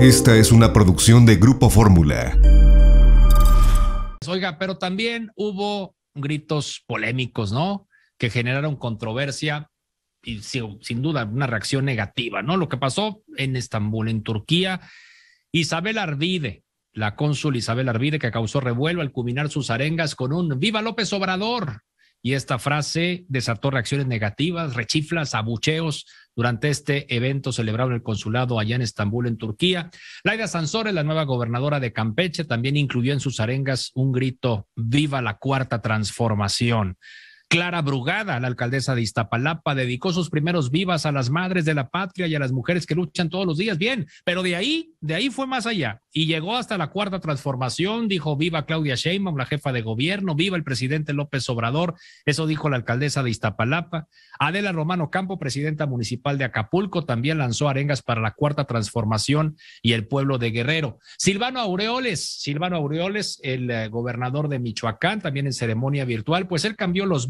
Esta es una producción de Grupo Fórmula. Oiga, pero también hubo gritos polémicos, ¿no? Que generaron controversia y sin duda una reacción negativa, ¿no? Lo que pasó en Estambul, en Turquía, Isabel Arvide, la cónsul Isabel Arvide, que causó revuelo al culminar sus arengas con un Viva López Obrador, y esta frase desató reacciones negativas, rechiflas, abucheos durante este evento celebrado en el consulado allá en Estambul, en Turquía. Laida Sansores, la nueva gobernadora de Campeche, también incluyó en sus arengas un grito, viva la cuarta transformación. Clara Brugada, la alcaldesa de Iztapalapa, dedicó sus primeros vivas a las madres de la patria y a las mujeres que luchan todos los días. Bien, pero de ahí, de ahí fue más allá y llegó hasta la cuarta transformación. Dijo viva Claudia Sheinbaum, la jefa de gobierno, viva el presidente López Obrador. Eso dijo la alcaldesa de Iztapalapa. Adela Romano Campo, presidenta municipal de Acapulco, también lanzó arengas para la cuarta transformación y el pueblo de Guerrero. Silvano Aureoles, Silvano Aureoles, el eh, gobernador de Michoacán, también en ceremonia virtual, pues él cambió los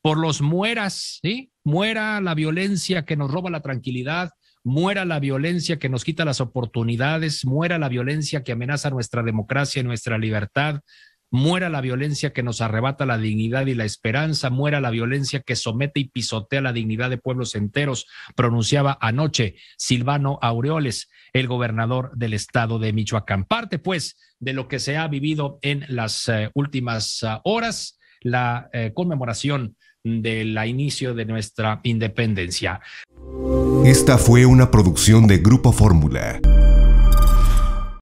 por los mueras, ¿sí? Muera la violencia que nos roba la tranquilidad, muera la violencia que nos quita las oportunidades, muera la violencia que amenaza nuestra democracia y nuestra libertad, muera la violencia que nos arrebata la dignidad y la esperanza, muera la violencia que somete y pisotea la dignidad de pueblos enteros, pronunciaba anoche Silvano Aureoles, el gobernador del estado de Michoacán. Parte pues de lo que se ha vivido en las eh, últimas ah, horas la eh, conmemoración del inicio de nuestra independencia. Esta fue una producción de Grupo Fórmula.